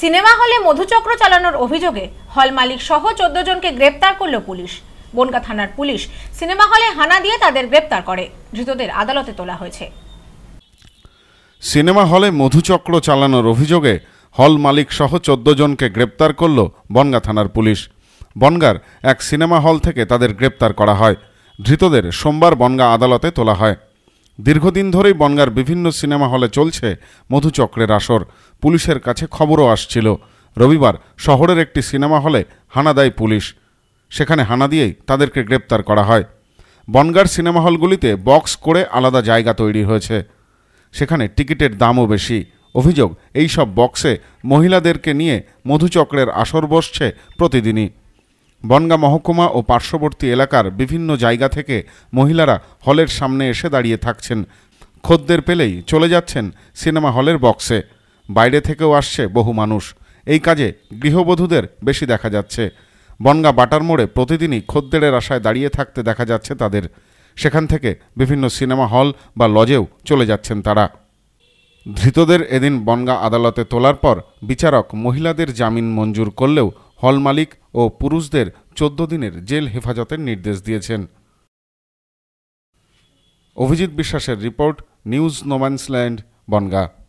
cinema হলে মধুচক্র চালানোর অভিযোগে হল মালিক সহ চোদ্দ জনকে গ্রেপ্তার করল পুলিশ বনগা থানার পুলিশ সিনেমা হলে হানা দিয়ে তাদের গ্রেপ্তার করে ধৃতদের আদালতে তোলা হয়েছে সিনেমা হলে মধুচক্র চালানোর অভিযোগে হল মালিক সহ চোদ্দ জনকে গ্রেপ্তার করল বনগা থানার পুলিশ বনগার এক সিনেমা হল থেকে তাদের গ্রেপ্তার করা হয় ধৃতদের সোমবার বনগা আদালতে তোলা হয় দীর্ঘদিন ধরেই বনগার বিভিন্ন সিনেমা হলে চলছে মধুচক্রের আসর পুলিশের কাছে খবরও আসছিল রবিবার শহরের একটি সিনেমা হলে হানা দেয় পুলিশ সেখানে হানা দিয়েই তাদেরকে গ্রেপ্তার করা হয় বনগার সিনেমা হলগুলিতে বক্স করে আলাদা জায়গা তৈরি হয়েছে সেখানে টিকিটের দামও বেশি অভিযোগ এই সব বক্সে মহিলাদেরকে নিয়ে মধুচক্রের আসর বসছে প্রতিদিনই বনগা মহকুমা ও পার্শ্ববর্তী এলাকার বিভিন্ন জায়গা থেকে মহিলারা হলের সামনে এসে দাঁড়িয়ে থাকছেন খদ্দের পেলেই চলে যাচ্ছেন সিনেমা হলের বক্সে বাইরে থেকেও আসছে বহু মানুষ এই কাজে গৃহবধূদের বেশি দেখা যাচ্ছে বনগা বাটার মোড়ে প্রতিদিনই খদ্দেরের আশায় দাঁড়িয়ে থাকতে দেখা যাচ্ছে তাদের সেখান থেকে বিভিন্ন সিনেমা হল বা লজেও চলে যাচ্ছেন তারা ধৃতদের এদিন বনগা আদালতে তোলার পর বিচারক মহিলাদের জামিন মঞ্জুর করলেও হল মালিক ও পুরুষদের চোদ্দ দিনের জেল হেফাজতের নির্দেশ দিয়েছেন অভিজিৎ বিশ্বাসের রিপোর্ট নিউজ নোম্যান্সল্যান্ড বনগা